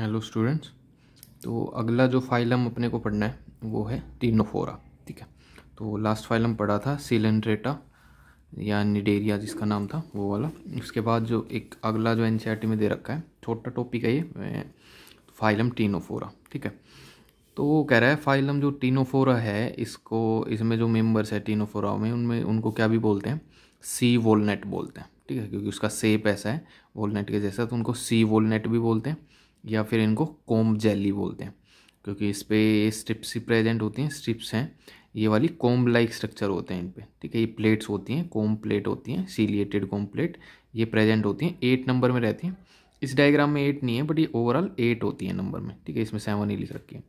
hello students तो अगला जो फाइल हम अपने को पढ़ना है वो है टीनोफोरा ठीक है तो लास्ट फाइल हम पढ़ा था सिलेंड्रेटा या निडेरिया जिसका नाम था वो वाला उसके बाद जो एक अगला जो एन में दे रखा है छोटा टॉपिक है ये फाइलम टीनोफोरा ठीक है तो वो कह रहा है फाइलम जो टीनोफोरा है इसको इसमें जो मेम्बर्स है टीनोफोरा में उनमें उनको क्या भी बोलते हैं सी वोलनेट बोलते हैं ठीक है क्योंकि उसका सेप ऐसा है वोलनेट के जैसा तो उनको सी वोलनेट भी बोलते हैं या फिर इनको कोम्ब जेली बोलते हैं क्योंकि इस पर स्ट्रिप्स ही प्रेजेंट होती हैं स्ट्रिप्स हैं ये वाली कोम्ब लाइक स्ट्रक्चर होते हैं इन पर ठीक है ये प्लेट्स होती हैं कोम्ब प्लेट होती हैं सीलिएटेड कोम्ब प्लेट ये प्रेजेंट होती हैं एट नंबर में रहती हैं इस डायग्राम में एट नहीं है बट ये ओवरऑल एट होती है नंबर में ठीक है इसमें सेवन ही लिख रखी है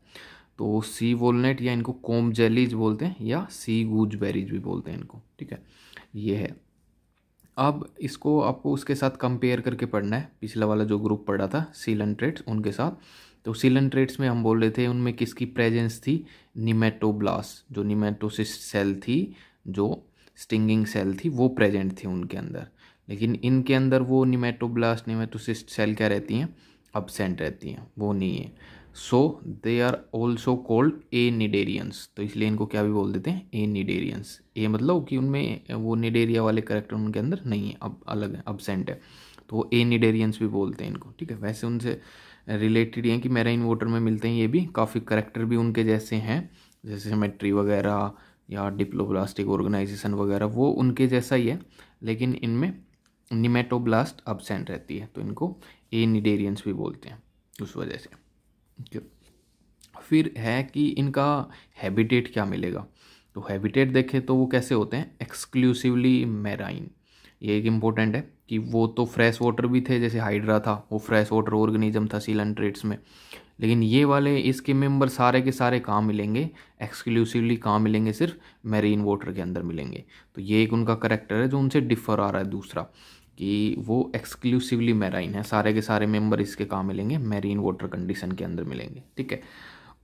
तो सी वोलनेट या इनको कोम जेलीज बोलते हैं या सी गूज बेरीज भी बोलते हैं इनको ठीक है ये है अब इसको आपको उसके साथ कंपेयर करके पढ़ना है पिछला वाला जो ग्रुप पढ़ा था सीलन ट्रेड्स उनके साथ तो सीलन ट्रेड्स में हम बोल रहे थे उनमें किसकी प्रेजेंस थी निमेटोब्लास जो निमेटोसिस सेल थी जो स्टिंगिंग सेल थी वो प्रेजेंट थी उनके अंदर लेकिन इनके अंदर वो निमेटोब्लास्ट निमेटोसिस्ट सेल क्या रहती हैं अबसेंट रहती हैं वो नहीं है so they are also called a cnidarians तो इसलिए इनको क्या भी बोल देते हैं ए निडेरियंस ए मतलब कि उनमें वो निडेरिया वाले करेक्टर उनके अंदर नहीं है अब अलग है अबसेंट है तो वो ए निडेरियंस भी बोलते हैं इनको ठीक है वैसे उनसे रिलेटेड हैं कि मेराइन वाटर में मिलते हैं ये भी काफ़ी करेक्टर भी उनके जैसे हैं जैसे मेट्री वगैरह या डिप्लोब्लास्टिक ऑर्गेनाइजेशन वगैरह वो उनके जैसा ही है लेकिन इनमें निमेटोब्लास्ट अबसेंट रहती है तो इनको ए निडेरियंस भी बोलते हैं उस वजह से फिर है कि इनका हैबिटेट क्या मिलेगा तो हैबिटेट देखें तो वो कैसे होते हैं एक्सक्लूसिवली मेराइन ये एक इम्पोर्टेंट है कि वो तो फ्रेश वाटर भी थे जैसे हाइड्रा था वो फ्रेश वाटर ऑर्गेनिज्म था सीलन ट्रेट्स में लेकिन ये वाले इसके मेंबर सारे के सारे कहाँ मिलेंगे एक्सक्लूसिवली कहाँ मिलेंगे सिर्फ मेरीन वाटर के अंदर मिलेंगे तो ये एक उनका करेक्टर है जो उनसे डिफर आ रहा है दूसरा कि वो एक्सक्लूसिवली मैराइन है सारे के सारे मेंबर इसके कहाँ मिलेंगे मैरीन वाटर कंडीशन के अंदर मिलेंगे ठीक है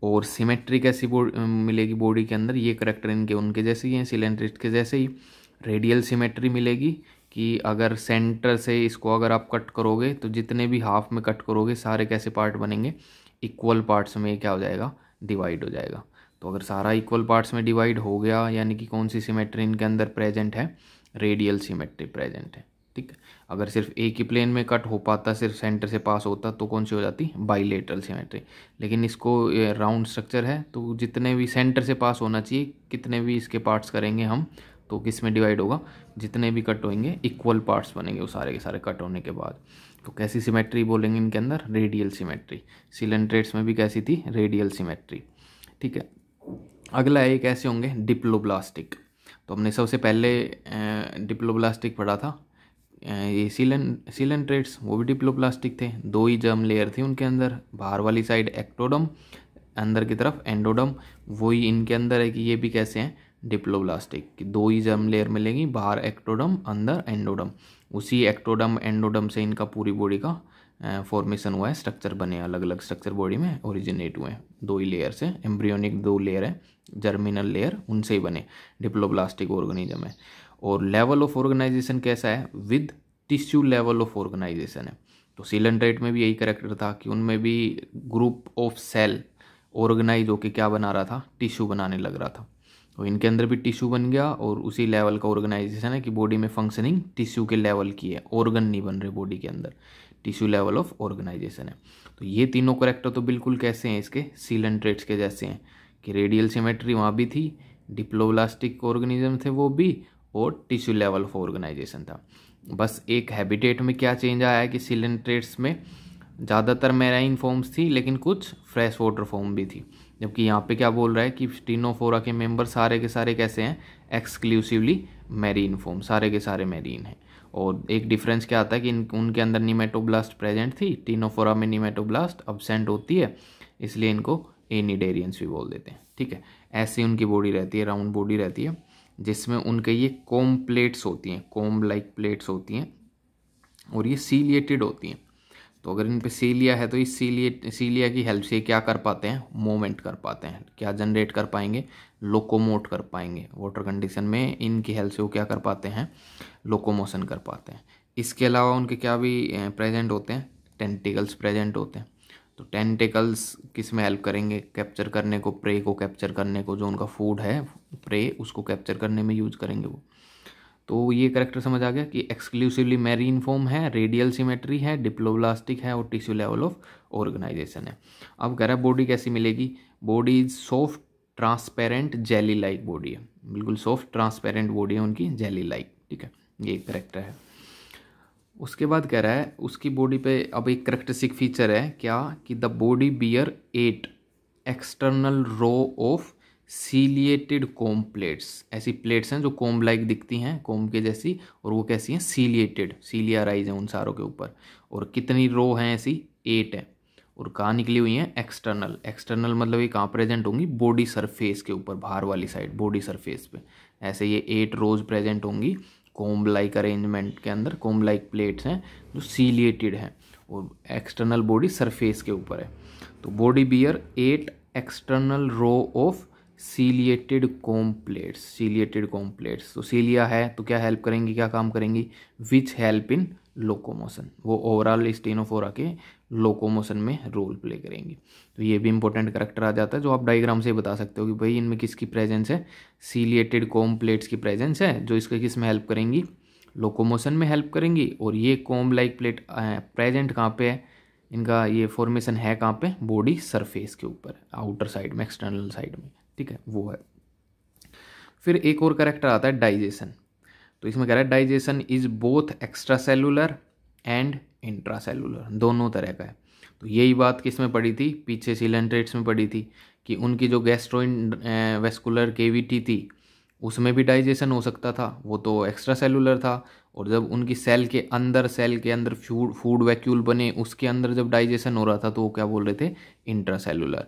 और सिमेट्री कैसी बो, मिलेगी बॉडी के अंदर ये करेक्टर इनके उनके जैसे ही हैं सिलेंड्रिस्ट के जैसे ही रेडियल सिमेट्री मिलेगी कि अगर सेंटर से इसको अगर आप कट करोगे तो जितने भी हाफ में कट करोगे सारे कैसे पार्ट बनेंगे इक्वल पार्ट्स में क्या हो जाएगा डिवाइड हो जाएगा तो अगर सारा इक्वल पार्ट्स में डिवाइड हो गया यानी कि कौन सी सिमेट्री इनके अंदर प्रेजेंट है रेडियल सिमेट्री प्रेजेंट है ठीक है अगर सिर्फ एक ही प्लेन में कट हो पाता सिर्फ सेंटर से पास होता तो कौन सी हो जाती बाईलेटरल सिमेट्री लेकिन इसको राउंड स्ट्रक्चर है तो जितने भी सेंटर से पास होना चाहिए कितने भी इसके पार्ट्स करेंगे हम तो किस में डिवाइड होगा जितने भी कट होंगे इक्वल पार्ट्स बनेंगे वो सारे के सारे कट होने के बाद तो कैसी सिमेट्री बोलेंगे इनके अंदर रेडियल सीमेट्री सिलेंट्रेट्स में भी कैसी थी रेडियल सीमेट्री ठीक है अगला है ये कैसे होंगे डिप्लोब्लास्टिक तो हमने सबसे पहले डिप्लोब्लास्टिक पढ़ा था ये सीलन सीलेंट्रेट्स वो भी डिप्लोप्लास्टिक थे दो ही जर्म लेयर थे उनके अंदर बाहर वाली साइड एक्टोडम अंदर की तरफ एंडोडम वही इनके अंदर है कि ये भी कैसे हैं कि दो ही जर्म लेयर मिलेंगी बाहर एक्टोडम अंदर एंडोडम उसी एक्टोडम एंडोडम से इनका पूरी बॉडी का फॉर्मेशन हुआ है स्ट्रक्चर बने अलग अलग स्ट्रक्चर बॉडी में ओरिजिनेट हुए हैं दो ही लेयर से एम्ब्रियोनिक दो लेयर है जर्मिनल लेयर उनसे ही बने डिप्लोप्लास्टिक ऑर्गेनिज्म है और लेवल ऑफ ऑर्गेनाइजेशन कैसा है with tissue level of organisation है तो सिलेंड्रेट में भी यही करेक्टर था कि उनमें भी ग्रुप ऑफ सेल ऑर्गेनाइज होके क्या बना रहा था टिश्यू बनाने लग रहा था तो इनके अंदर भी टिश्यू बन गया और उसी लेवल का ऑर्गेनाइजेशन है कि बॉडी में फंक्शनिंग टिश्यू के लेवल की है ऑर्गन नहीं बन रहे बॉडी के अंदर टिश्यू लेवल ऑफ ऑर्गेनाइजेशन है तो ये तीनों करेक्टर तो बिल्कुल कैसे हैं इसके सीलेंट्रेट्स के जैसे हैं कि रेडियल सिमेट्री वहाँ भी थी डिप्लोब्लास्टिक ऑर्गेनिज्म थे वो भी और टिश्यू लेवल ऑफ ऑर्गेनाइजेशन था बस एक हैबिटेट में क्या चेंज आया है कि सिलेंट्रेट्स में ज़्यादातर मैराइन फॉर्म्स थी लेकिन कुछ फ्रेश वाटर फॉर्म भी थी जबकि यहाँ पे क्या बोल रहा है कि स्टीनोफोरा के मेंबर सारे के सारे कैसे हैं एक्सक्लूसिवली मेरीन फॉर्म सारे के सारे मेरीन हैं और एक डिफरेंस क्या आता है कि इन उनके अंदर निमेटोब्लास्ट प्रेजेंट थी टीनोफोरा में निमेटोब्लास्ट अबसेंट होती है इसलिए इनको एनीडेरियंस भी बोल देते हैं ठीक है ऐसी उनकी बॉडी रहती है राउंड बॉडी रहती है जिसमें उनके ये कोम प्लेट्स होती हैं कोम लाइक प्लेट्स होती हैं और ये सीलिएटेड होती हैं तो अगर इन पर सीलिया है तो इस सीलिए सीलिया की हेल्प से क्या कर पाते हैं मोमेंट कर पाते हैं क्या जनरेट कर पाएंगे लोकोमोट कर पाएंगे वाटर कंडीशन में इनकी हेल्प से वो क्या कर पाते हैं लोकोमोशन कर पाते हैं इसके अलावा उनके क्या भी प्रेजेंट eh, होते हैं टेंटिकल्स प्रेजेंट होते हैं तो टेंटेकल्स किस में हेल्प करेंगे कैप्चर करने को प्रे को कैप्चर करने को जो उनका फूड है प्रे उसको कैप्चर करने में यूज करेंगे वो तो ये करेक्टर समझ आ गया कि एक्सक्लूसिवली मैरीन फॉर्म है रेडियल सिमेट्री है डिप्लोब्लास्टिक है और टिश्यू लेवल ऑफ ऑर्गेनाइजेशन है अब कह बॉडी कैसी मिलेगी body is soft transparent jelly like body है बिल्कुल सॉफ्ट ट्रांसपेरेंट बॉडी है उनकी जेली लाइक ठीक है ये करेक्टर है उसके बाद कह रहा है उसकी बॉडी पे अब एक करेक्टरिस्टिक फीचर है क्या कि the body bear at external row of ciliated comb plates ऐसी प्लेट्स हैं जो कोम लाइक दिखती हैं कोम के जैसी और वो कैसी हैं सीलिएटेड सीलियाराइज हैं उन सारों के ऊपर और कितनी रो हैं ऐसी एट है और कहाँ निकली हुई हैं एक्सटर्नल एक्सटर्नल मतलब ये कहाँ प्रेजेंट होंगी बॉडी सरफेस के ऊपर बाहर वाली साइड बॉडी सरफेस पे ऐसे ये एट रोज प्रेजेंट होंगी कोम लाइक अरेंजमेंट के अंदर कोम लाइक प्लेट्स हैं जो सीलिएटेड हैं और एक्सटर्नल बॉडी सरफेस के ऊपर है तो body bear at external row of ciliated comb plates ciliated comb plates तो सीलिया है तो क्या हेल्प करेंगी क्या काम करेंगी विच हेल्प इन लोकोमोशन वो ओवरऑल स्टेनोफोरा के लोकोमोशन में रोल प्ले करेंगे तो ये भी इंपॉर्टेंट करेक्टर आ जाता है जो आप डायग्राम से बता सकते हो कि भाई इनमें किसकी प्रेजेंस है सीलिएटेड कॉम प्लेट्स की प्रेजेंस है जो इसके किस में हेल्प करेंगी लोकोमोशन में हेल्प करेंगी और ये कॉम लाइक प्लेट प्रेजेंट कहाँ पे है इनका ये फॉर्मेशन है कहाँ पे बॉडी सरफेस के ऊपर आउटर साइड में एक्सटर्नल साइड में ठीक है वो है फिर एक और करेक्टर आता है डाइजेशन तो इसमें कह रहा है digestion is both extracellular and intracellular दोनों तरह का है तो यही बात किस में पड़ी थी पीछे सिलेंट्रेट्स में पड़ी थी कि उनकी जो गैस्ट्रोइन वेस्कुलर केविटी थी उसमें भी डाइजेशन हो सकता था वो तो एक्स्ट्रा सेलुलर था और जब उनकी सेल के अंदर सेल के अंदर फूड फूड वैक्यूल बने उसके अंदर जब डाइजेशन हो रहा था तो वो क्या बोल रहे थे इंट्रा सेलुलर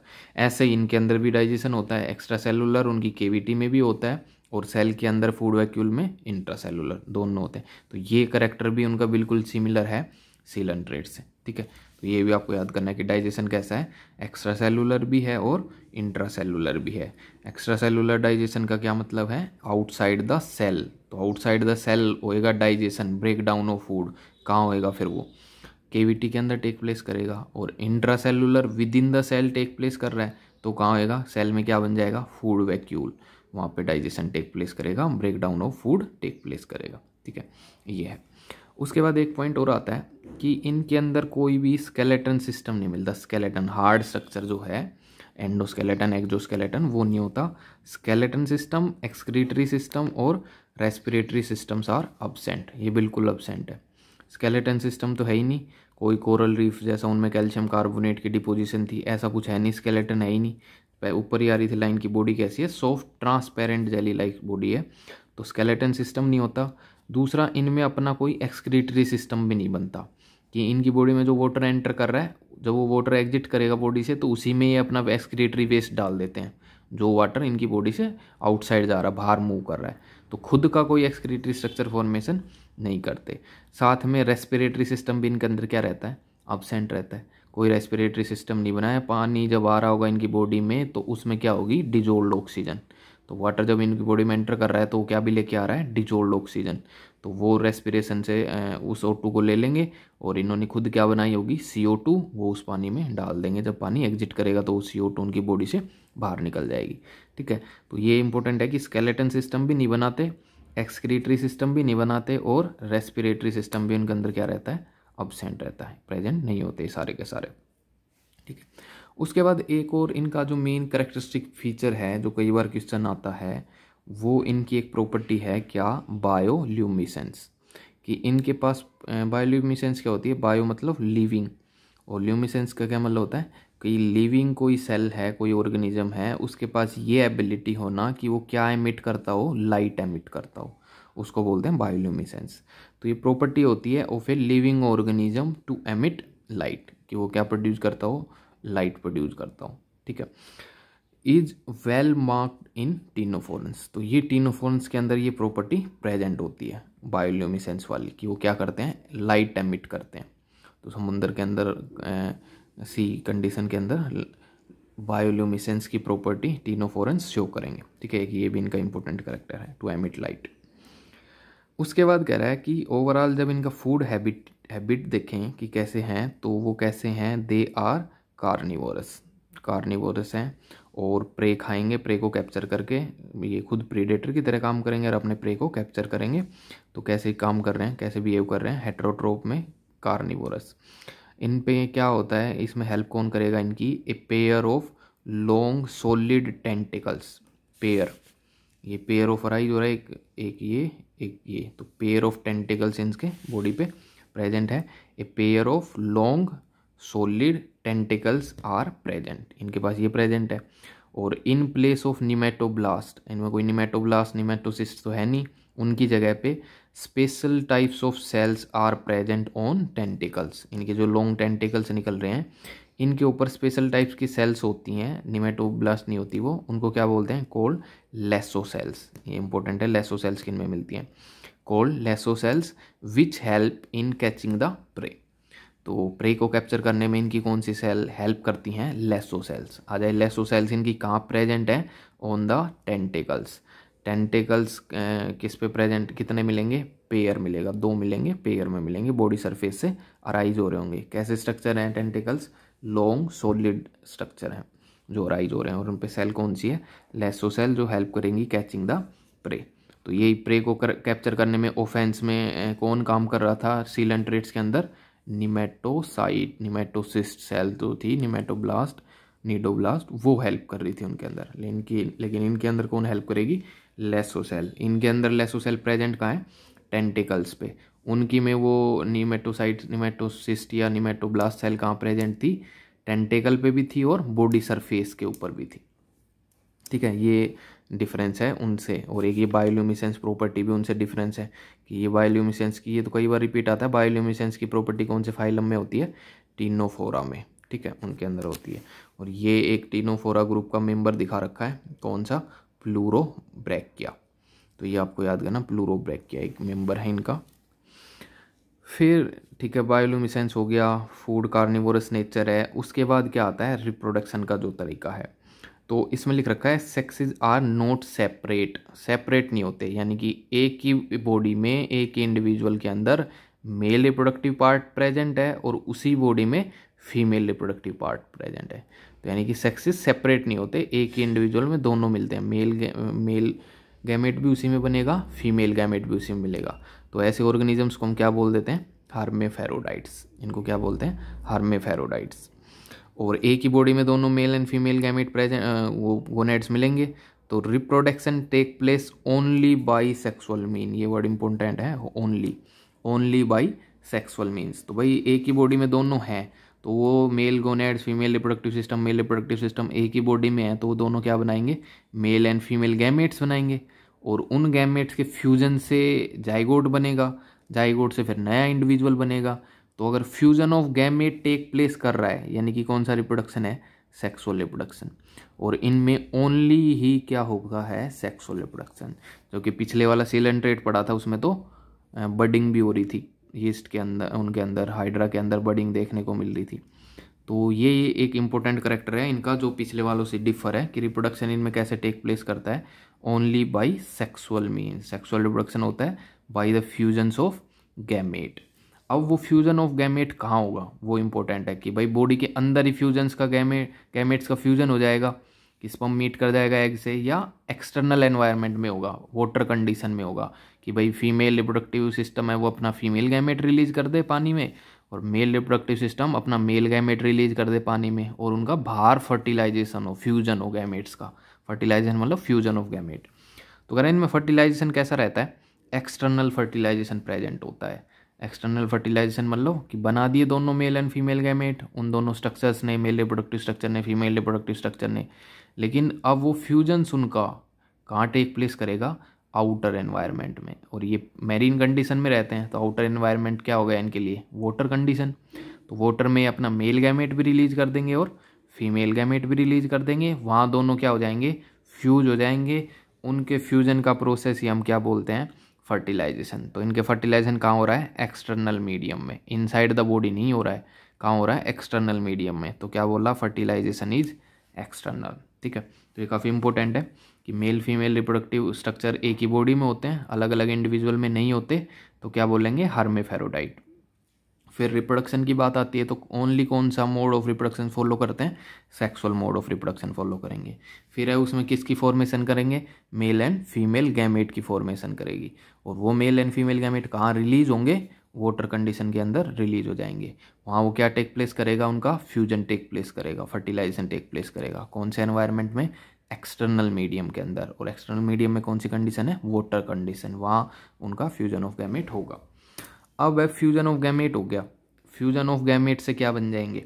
ऐसे ही इनके अंदर भी डाइजेशन होता है एक्स्ट्रा सेलुलर उनकी केविटी में भी होता है और सेल के अंदर फूड वैक्यूल में इंट्रासेलुलर दोनों होते हैं तो ये करेक्टर भी उनका बिल्कुल सिमिलर है सीलन से ठीक है तो ये भी आपको याद करना है कि डाइजेशन कैसा है एक्स्ट्रा सेलुलर भी है और इंट्रा सेलुलर भी है एक्स्ट्रा सेलुलर डाइजेशन का क्या मतलब है आउटसाइड द सेल तो आउटसाइड द सेल होएगा digestion break down of food कहाँ होएगा फिर वो केविटी के अंदर टेक प्लेस करेगा और intracellular within the cell take place कर रहा है तो कहाँ होएगा सेल में क्या बन जाएगा फूड वैक्यूल वहाँ पे डाइजेशन टेक प्लेस करेगा break down of food take place करेगा ठीक है ये है उसके बाद एक पॉइंट और आता है कि इनके अंदर कोई भी स्केलेटन सिस्टम नहीं मिलता स्केलेटन हार्ड स्ट्रक्चर जो है एंडोस्केलेटन एक्जोस्केलेटन वो नहीं होता स्केलेटन सिस्टम एक्सक्रीटरी सिस्टम और रेस्पिरेटरी सिस्टम्स आर अबसेंट ये बिल्कुल अबसेंट है स्केलेटन सिस्टम तो है ही नहीं कोई कोरल रीफ जैसा उनमें कैल्शियम कार्बोनेट की डिपोजिशन थी ऐसा कुछ है नहीं स्केलेटन है ही नहीं ऊपर ही आ रही थी लाइन की बॉडी कैसी है soft transparent jelly like body है तो स्केलेटन सिस्टम नहीं होता दूसरा इनमें अपना कोई एक्सक्रीटरी सिस्टम भी नहीं बनता कि इनकी बॉडी में जो वाटर एंटर कर रहा है जब वो वाटर एग्जिट करेगा बॉडी से तो उसी में ये अपना एक्सक्रीटरी वेस्ट डाल देते हैं जो वाटर इनकी बॉडी से आउटसाइड जा रहा है बाहर मूव कर रहा है तो खुद का कोई एक्सक्रीटरी स्ट्रक्चर फॉर्मेशन नहीं करते साथ में रेस्पिरेटरी सिस्टम भी इनके अंदर क्या रहता है अबसेंट रहता है कोई रेस्पिरेटरी सिस्टम नहीं बनाया पानी जब आ रहा होगा इनकी बॉडी में तो उसमें क्या होगी डिजोल्ड ऑक्सीजन तो वाटर जब इनकी बॉडी में एंटर कर रहा है तो वो क्या भी लेके आ रहा है डिजोल्ड ऑक्सीजन तो वो रेस्पिरेशन से उस ओ को ले लेंगे और इन्होंने खुद क्या बनाई होगी सी वो उस पानी में डाल देंगे जब पानी एग्जिट करेगा तो वो सी उनकी बॉडी से बाहर निकल जाएगी ठीक है तो ये इंपॉर्टेंट है कि स्केलेटन सिस्टम भी नहीं बनाते एक्सक्रीटरी सिस्टम भी नहीं बनाते और रेस्पिरेटरी सिस्टम भी उनके अंदर क्या रहता है अबसेंट रहता है प्रेजेंट नहीं होते सारे के सारे ठीक है उसके बाद एक और इनका जो मेन करेक्टरिस्टिक फीचर है जो कई बार क्वेश्चन आता है वो इनकी एक प्रॉपर्टी है क्या बायोल्यूमिसेंस कि इनके पास बायोल्यूमिसेंस क्या होती है बायो मतलब लिविंग और ल्यूमिसेंस का क्या मतलब होता है कोई लिविंग कोई सेल है कोई ऑर्गेनिज्म है उसके पास ये एबिलिटी होना कि वो क्या एमिट करता हो लाइट एमिट करता हो उसको बोलते हैं बायोल्यूमिसेंस तो ये प्रॉपर्टी होती है of a living organism to emit light कि वो क्या प्रोड्यूस करता हो लाइट प्रोड्यूस करता हो ठीक है is well marked in ctenophorans तो ये टीनोफोरेंस के अंदर ये प्रॉपर्टी प्रेजेंट होती है बायोल्यूमिसेंस वाली कि वो क्या करते हैं लाइट एमिट करते हैं तो समुंदर के अंदर सी कंडीशन के अंदर बायोल्यूमिसेंस की प्रॉपर्टी टीनोफोरेंस शो करेंगे ठीक है ये भी इनका इंपॉर्टेंट करेक्टर है टू एमिट लाइट उसके बाद कह रहा है कि ओवरऑल जब इनका फूड हैबिट हैबिट देखें कि कैसे हैं तो वो कैसे हैं दे आर कार्निवोरस कार्निवोरस हैं और प्रे खाएंगे प्रे को कैप्चर करके ये खुद प्रीडेटर की तरह काम करेंगे और अपने प्रे को कैप्चर करेंगे तो कैसे काम कर रहे हैं कैसे बिहेव कर रहे हैं हेट्रोट्रोप में कार्निवोरस इन पे क्या होता है इसमें हेल्प कौन करेगा इनकी a pair of long solid tentacles pair ये पेयर ऑफ अराइज हो रहा है एक एक ये एक ये तो पेयर ऑफ टेंटिकल्स इनके बॉडी पे प्रेजेंट है a pair of long solid tentacles are present इनके पास ये प्रेजेंट है और इन प्लेस ऑफ निमेटोब्लास्ट इनमें कोई निमेटोब्लास्ट निमेटोसिस्ट तो है नहीं उनकी जगह पे special types of cells are present on tentacles इनके जो लॉन्ग टेंटिकल्स निकल रहे हैं इनके ऊपर स्पेशल टाइप्स की सेल्स होती हैं निमेटोब्लास्ट नहीं होती वो उनको क्या बोलते हैं कोल्ड लेसो सेल्स ये इंपॉर्टेंट है लेसो सेल्स किन में मिलती हैं called lasso cells which help in catching the prey तो प्रे को कैप्चर करने में इनकी कौन सी सेल हेल्प करती हैं लेसो सेल्स आ जाए लेसो सेल्स इनकी कहाँ प्रेजेंट है ऑन द टेंटिकल्स टेंटेकल्स किस पे प्रेजेंट कितने मिलेंगे पेयर मिलेगा दो मिलेंगे पेयर में मिलेंगे बॉडी सरफेस से अराइज हो रहे होंगे कैसे स्ट्रक्चर हैं टेंटेकल्स लॉन्ग सॉलिड स्ट्रक्चर हैं जो अराइज हो रहे हैं और उन पर सेल कौन सी है लेसो सेल जो हेल्प करेंगी कैचिंग द प्रे तो यही प्रे को कर कैप्चर करने में ओफेंस में कौन काम कर रहा था सीलेंट्रेट्स के अंदर निमेटोसाइट निमेटोसिस्ट सेल तो थी निमेटोब्लास्ट नीडोब्लास्ट वो हेल्प कर रही थी उनके अंदर लेकिन लेकिन इनके अंदर कौन हेल्प करेगी लेसोसेल इनके अंदर लेसो सेल प्रेजेंट कहाँ है टेंटिकल्स पे उनकी में वो नीमेटोसाइट नीमेटोसिस्ट या नीमेटोब्लास्ट सेल कहाँ प्रेजेंट थी टेंटेकल पे भी थी और बॉडी सरफेस के ऊपर भी थी ठीक है ये डिफरेंस है उनसे और एक ये बायोल्यूमिसेंस प्रॉपर्टी भी उनसे डिफरेंस है कि ये बायोल्यूमिसेंस की ये तो कई बार रिपीट आता है बायोल्यूमिसेंस की प्रॉपर्टी कौन से फाइलम में होती है टीनोफोरा में ठीक है उनके अंदर होती है और ये एक टीनोफोरा ग्रुप का मेंबर दिखा रखा है कौन सा प्लूरो ब्रैकिया तो ये आपको याद करना प्लूरो ब्रैकिया एक मेंबर है इनका फिर ठीक है बायोलूमिसेंस हो गया फूड कार्निवोरस नेचर है उसके बाद क्या आता है रिप्रोडक्शन का जो तरीका है तो इसमें लिख रखा है sexes are not separate separate नहीं होते यानी कि एक ही बॉडी में एक ही इंडिविजुअल के अंदर मेल रिप्रोडक्टिव पार्ट प्रेजेंट है और उसी बॉडी में फीमेल रिप्रोडक्टिव पार्ट प्रेजेंट है तो यानी कि सेक्सेस सेपरेट नहीं होते एक ही इंडिविजुअल में दोनों मिलते हैं मेल गे, मेल गैमेट भी उसी में बनेगा फीमेल गैमेट भी उसी में मिलेगा तो ऐसे ऑर्गेनिजम्स को हम क्या बोल देते हैं फेरोडाइट्स इनको क्या बोलते हैं फेरोडाइट्स और एक ही बॉडी में दोनों male and female gamete present वो गोनेट्स मिलेंगे तो reproduction take place only by sexual mean ये वर्ड इम्पोर्टेंट है only only by sexual means तो भाई एक ही बॉडी में दोनों हैं तो वो male gonads female reproductive system male reproductive system एक ही बॉडी में है तो वो दोनों क्या बनाएंगे मेल एंड फीमेल गैमेट्स बनाएंगे और उन गैमेट्स के फ्यूजन से जाइगोट बनेगा जाइगोट से फिर नया इंडिविजुअल बनेगा तो अगर fusion of gamete take place कर रहा है यानी कि कौन सा रिप्रोडक्शन है सेक्सुअल रिप्रोडक्शन और इनमें ओनली ही क्या होगा है सेक्सुअल रिप्रोडक्शन जो कि पिछले वाला सीलन ट्रेड पड़ा था उसमें तो बडिंग भी हो रही थी यस्ट के अंदर उनके अंदर हाइड्रा के अंदर बडिंग देखने को मिल रही थी तो ये एक इम्पोर्टेंट करेक्टर है इनका जो पिछले वालों से डिफर है कि रिप्रोडक्शन इनमें कैसे टेक प्लेस करता है only by sexual mean sexual reproduction होता है by the fusions of gamete अब वो फ्यूजन ऑफ गैमेट कहाँ होगा वो इम्पोर्टेंट है कि भाई बॉडी के अंदर ही फ्यूजन्स का गैमेट गैमेट्स का फ्यूजन हो जाएगा कि स्पम मीट कर जाएगा एग से या एक्सटर्नल एनवायरनमेंट में होगा वाटर कंडीशन में होगा يبقى ફીમેલ रिप्रोडક્ટિવ સિસ્ટમ હે વો અપના ફીમેલ ગેમેટ રીલીઝ કર દે પાણી મે ઓર મેલ रिप्रोडક્ટિવ સિસ્ટમ અપના મેલ ગેમેટ રીલીઝ કર દે પાણી મે ઓર ઉનકા ભાર ફર્ટિલાઈઝેશન હો ફ્યુઝન હો ગેમેટસ કા ફર્ટિલાઈઝન મતલબ ફ્યુઝન ઓફ ગેમેટ તો ગર ઇનમે ફર્ટિલાઈઝેશન કેસા રહેતા હે এক্সટરનલ ફર્ટિલાઈઝેશન પ્રેઝન્ટ હોતા હે এক্সટરનલ ફર્ટિલાઈઝેશન મતલબ લો કે બના દિયે દોનો મેલ এন্ড ફીમેલ ગેમેટ ઉન દોનો સ્ટ્રક્ચર્સ ને મેલ रिप्रोडक्टिव स्ट्रक्चर ને ફીમેલ रिप्रोडक्टिव स्ट्रक्चर ને લેકિન અબ વો ફ્યુઝન સુન કા ક્યાં ટેક પ્લેસ કરેગા आउटर एनवायरनमेंट में और ये मेरीन कंडीशन में रहते हैं तो आउटर एनवायरनमेंट क्या हो गया इनके लिए वाटर कंडीशन तो वाटर में अपना मेल गैमेट भी रिलीज कर देंगे और फीमेल गैमेट भी रिलीज कर देंगे वहाँ दोनों क्या हो जाएंगे फ्यूज हो जाएंगे उनके फ्यूजन का प्रोसेस ही हम क्या बोलते हैं फर्टिलाइजेशन तो इनके फर्टिलाइजेशन कहाँ हो रहा है एक्सटर्नल मीडियम में इनसाइड द बॉडी नहीं हो रहा है कहाँ हो रहा है एक्सटर्नल मीडियम में तो क्या बोला फर्टिलाइजेशन इज एक्सटर्नल ठीक है तो ये काफ़ी इंपॉर्टेंट है कि मेल फीमेल रिप्रोडक्टिव स्ट्रक्चर एक ही बॉडी में होते हैं अलग अलग इंडिविजुअल में नहीं होते तो क्या बोलेंगे फेरोडाइट फिर रिप्रोडक्शन की बात आती है तो ओनली कौन सा मोड ऑफ रिप्रोडक्शन फॉलो करते हैं sexual mode of reproduction follow करेंगे फिर है उसमें किसकी फॉर्मेशन करेंगे मेल एंड फीमेल गैमेट की फॉर्मेशन करेगी और वो मेल एंड फीमेल गैमेट कहाँ रिलीज होंगे वाटर कंडीशन के अंदर रिलीज हो जाएंगे वहाँ वो क्या टेक प्लेस करेगा उनका फ्यूजन टेक प्लेस करेगा फर्टिलाइजेशन टेक प्लेस करेगा कौन से एनवायरमेंट में एक्सटर्नल मीडियम के अंदर और एक्सटर्नल मीडियम में कौन सी कंडीशन है वोटर कंडीशन वहाँ उनका फ्यूजन ऑफ गैमेट होगा अब वह फ्यूजन ऑफ गैमेट हो गया फ्यूजन ऑफ गैमेट से क्या बन जाएंगे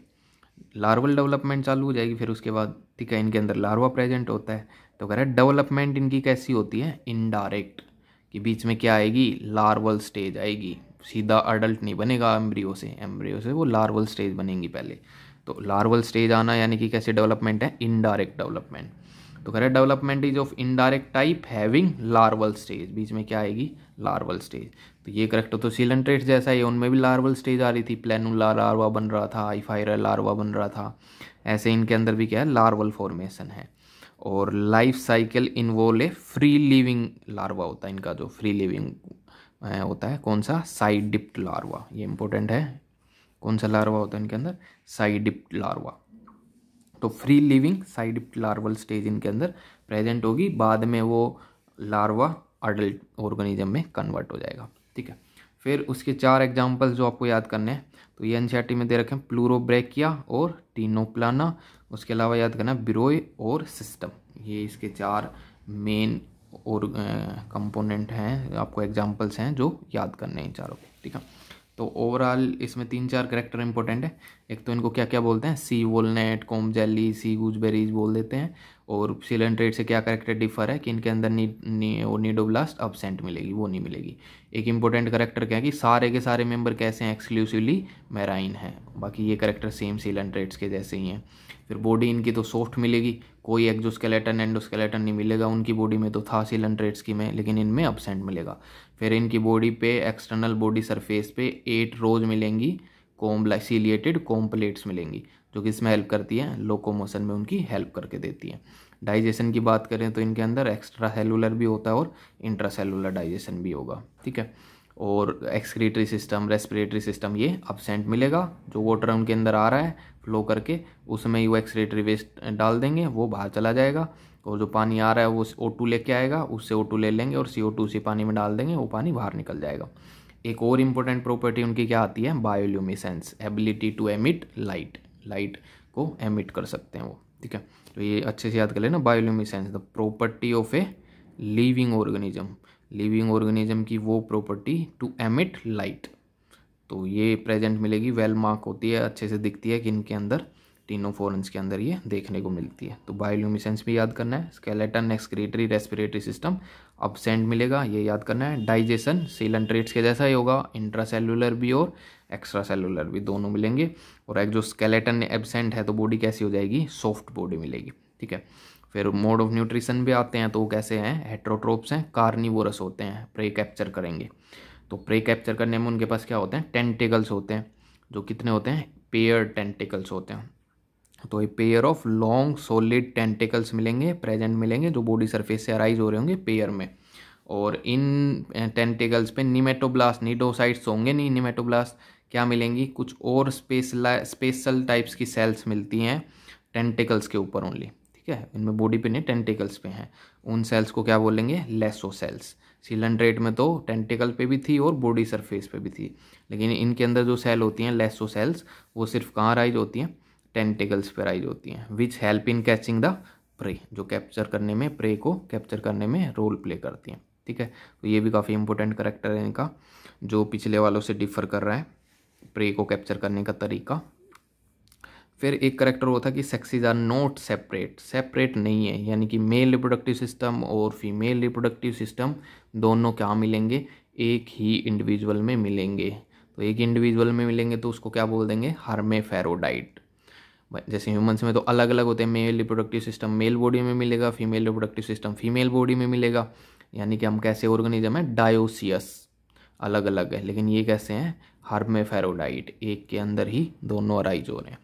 लार्वल डेवलपमेंट चालू हो जाएगी फिर उसके बाद ठीक है इनके अंदर लार्वा प्रेजेंट होता है तो कह रहे हैं डेवलपमेंट इनकी कैसी होती है इनडायरेक्ट कि बीच में क्या आएगी लार्वल स्टेज आएगी सीधा अडल्ट नहीं बनेगा एम्ब्रियो से एम्ब्रियो से वो लार्वल स्टेज बनेगी पहले तो लार्वल स्टेज आना यानी कि कैसे डेवलपमेंट है इनडायरेक्ट डेवलपमेंट तो correct development is of indirect type having larval stage बीच में क्या आएगी लार्वल स्टेज तो ये करेक्ट हो तो सीलेंट्रेट जैसा है उनमें भी लार्वल स्टेज आ रही थी प्लेनुला लार्वा बन रहा था आईफायर लार्वा बन रहा था ऐसे इनके अंदर भी क्या है लार्वल फॉर्मेशन है और life cycle involve a free living larva होता है इनका जो फ्री लिविंग होता है कौन सा साइड डिप्ट लार्वा ये इंपॉर्टेंट है कौन सा लार्वा होता है इनके अंदर साइड डिप्ट लार्वा तो free living side larval stage इनके अंदर प्रेजेंट होगी बाद में वो लार्वा अडल्ट ऑर्गेनिज्म में कन्वर्ट हो जाएगा ठीक है फिर उसके चार एग्जाम्पल्स जो आपको याद करने हैं तो ये एनसीआरटी में दे रखें प्लूरो प्लूरोब्रेकिया और टीनोप्लाना उसके अलावा याद करना बिरोय और सिस्टम ये इसके चार मेन और कंपोनेंट हैं आपको एग्जाम्पल्स हैं जो याद करने हैं इन चारों के ठीक है तो ओवरऑल इसमें तीन चार करेक्टर इंपॉर्टेंट है एक तो इनको क्या क्या बोलते हैं सी वोलनेट कोम जेली सी गूजबेरीज बोल देते हैं और सिलेंट्रेट से क्या करेक्टर डिफर है कि इनके अंदर नी, नी, वो नीडोब्लास्ट अबसेंट मिलेगी वो नहीं मिलेगी एक इंपॉर्टेंट करेक्टर क्या है कि सारे के सारे मेंबर कैसे हैं एक्सक्लूसिवली मैराइन है बाकी ये करेक्टर सेम सिलेंट्रेट्स के जैसे ही हैं फिर बॉडी इनकी तो सॉफ्ट मिलेगी कोई एक्जोस्केलेटन एंडोस्केलेटन नहीं मिलेगा उनकी बॉडी में तो था सिलेंट्रेट्स की में लेकिन इनमें अबसेंट मिलेगा फिर इनकी बॉडी पे एक्सटर्नल बॉडी सरफेस पे एट रोज मिलेंगी कोम्बला सीलिएटेड कोम प्लेट्स मिलेंगी जो कि इसमें हेल्प करती है लोकोमोशन में उनकी हेल्प करके देती है डाइजेशन की बात करें तो इनके अंदर एक्स्ट्रा सेलुलर भी होता है और इंट्रा सेलुलर डाइजेशन भी होगा ठीक है और एक्सक्रीटरी सिस्टम रेस्पिरेटरी सिस्टम ये अपसेंट मिलेगा जो वाटर उनके अंदर आ रहा है फ्लो करके उसमें ही वो एक्सक्रीटरी वेस्ट डाल देंगे वो बाहर चला जाएगा और जो पानी आ रहा है वो ओ टू लेके आएगा उससे ओ टू ले लेंगे और सी ओ टू उसी पानी में डाल देंगे वो पानी बाहर निकल जाएगा एक और इम्पोर्टेंट प्रॉपर्टी उनकी क्या आती है bioluminescence ability to emit light light को एमिट कर सकते हैं वो ठीक है तो ये अच्छे से याद कर लेना bioluminescence the property of a living organism living organism की वो प्रॉपर्टी टू एमिट लाइट तो ये प्रेजेंट मिलेगी वेल मार्क होती है अच्छे से दिखती है कि इनके अंदर टीनोफोरेंस के अंदर ये देखने को मिलती है तो बायोल्यूमिसेंस भी याद करना है skeleton excretory respiratory system absent मिलेगा ये याद करना है डाइजेशन सीलन ट्रेट्स के जैसा ही होगा इंट्रासेलुलर भी और एक्स्ट्रा सेलुलर भी दोनों मिलेंगे और एक जो स्केलेटन एबसेंट है तो बॉडी कैसी हो जाएगी सॉफ्ट बॉडी मिलेगी ठीक है फिर मोड ऑफ न्यूट्रिशन भी आते हैं तो वो कैसे हैं हेट्रोट्रोप्स हैं कार्निवोरस होते हैं प्रे कैप्चर करेंगे तो प्रे कैप्चर करने में उनके पास क्या होते हैं टेंटिकल्स होते हैं जो कितने होते हैं पेयर टेंटिकल्स होते हैं तो ये pair of long solid tentacles मिलेंगे प्रेजेंट मिलेंगे जो बॉडी सरफेस से अराइज हो रहे होंगे पेयर में और इन टेंटिकल्स eh, पे निमेटोब्लास्ट नीडोसाइट्स होंगे नहीं निमेटोब्लास्ट क्या मिलेंगी कुछ और स्पेशल स्पेशल टाइप्स की सेल्स मिलती हैं टेंटिकल्स के ऊपर ओनली ठीक है इनमें बॉडी पे नहीं टेंटिकल्स पे हैं उन सेल्स को क्या बोलेंगे लेसो सेल्स सिलेंड्रेट में तो टेंटिकल पे भी थी और बॉडी सरफेस पे भी थी लेकिन इनके अंदर जो सेल होती हैं लेसो सेल्स वो सिर्फ कहाँ राइज होती हैं टेंटिकल्स पे राइज होती हैं which help in catching the prey जो कैप्चर करने में प्रे को कैप्चर करने में रोल प्ले करती हैं ठीक है तो ये भी काफ़ी इंपॉर्टेंट करेक्टर है इनका जो पिछले वालों से डिफर कर रहा है प्रे को कैप्चर करने का तरीका फिर एक करेक्टर वो था कि sexes are not separate separate नहीं है यानी कि मेल रिप्रोडक्टिव सिस्टम और फीमेल रिप्रोडक्टिव सिस्टम दोनों क्या मिलेंगे एक ही इंडिविजुअल में मिलेंगे तो एक इंडिविजुअल में मिलेंगे तो उसको क्या बोल देंगे हरमे फेरोडाइट जैसे ह्यूमन्स में तो अलग अलग होते हैं male reproductive system male body में मिलेगा female reproductive system female body में मिलेगा यानी कि हम कैसे ऑर्गेनिज्म है डायोसियस अलग अलग है लेकिन ये कैसे हैं हार्मेफेरोडाइट एक के अंदर ही दोनों अराइज हो रहे हैं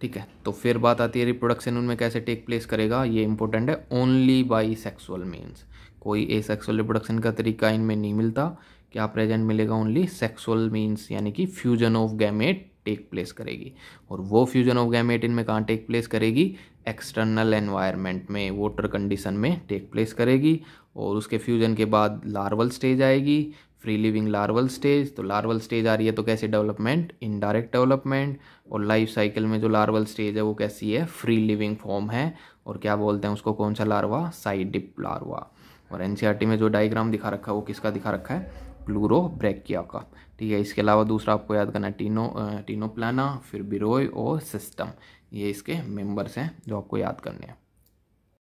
ठीक है तो फिर बात आती है रिप्रोडक्शन उनमें कैसे टेक प्लेस करेगा ये इंपॉर्टेंट है ओनली बाई सेक्सुअल मीन्स कोई ए सेक्सुअल रिप्रोडक्शन का तरीका इनमें नहीं मिलता क्या प्रेजेंट मिलेगा ओनली सेक्सुअल मीन्स यानी कि fusion of gamete take place करेगी और वो फ्यूजन ऑफ गैमेट इनमें कहाँ टेक प्लेस करेगी एक्सटर्नल एनवायरनमेंट में वाटर कंडीशन में टेक प्लेस करेगी और उसके फ्यूजन के बाद लार्वल स्टेज आएगी फ्री लिविंग लार्वल स्टेज तो लार्वल स्टेज आ रही है तो कैसे डेवलपमेंट इनडायरेक्ट डेवलपमेंट और लाइफ साइकिल में जो लार्वल स्टेज है वो कैसी है फ्री लिविंग फॉर्म है और क्या बोलते हैं उसको कौन सा लार्वा साइड डिप लार्वा और एन e में जो डायग्राम दिखा रखा है वो किसका दिखा रखा है प्लूरो ब्रैकिया का ठीक है इसके अलावा दूसरा आपको याद करना है टीनो टीनो प्लाना फिर बिरोय और सिस्टम ये इसके मेंबर्स हैं जो आपको याद करने हैं